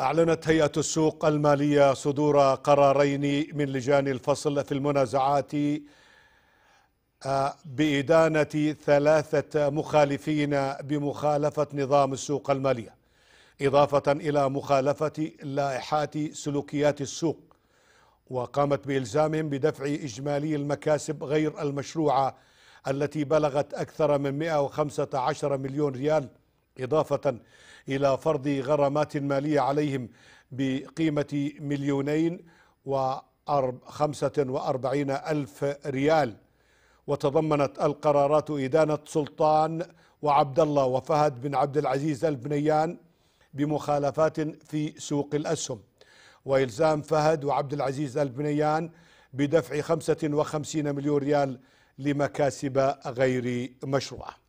أعلنت هيئة السوق المالية صدور قرارين من لجان الفصل في المنازعات آه، بإدانة ثلاثة مخالفين بمخالفة نظام السوق المالية إضافة إلى مخالفة لائحات سلوكيات السوق وقامت بإلزامهم بدفع إجمالي المكاسب غير المشروعة التي بلغت أكثر من 115 مليون ريال إضافة إلى فرض غرامات مالية عليهم بقيمة مليونين وخمسة وأربعين ألف ريال وتضمنت القرارات إدانة سلطان وعبد الله وفهد بن عبد العزيز البنيان بمخالفات في سوق الأسهم وإلزام فهد وعبد العزيز البنيان بدفع 55 مليون ريال لمكاسب غير مشروعه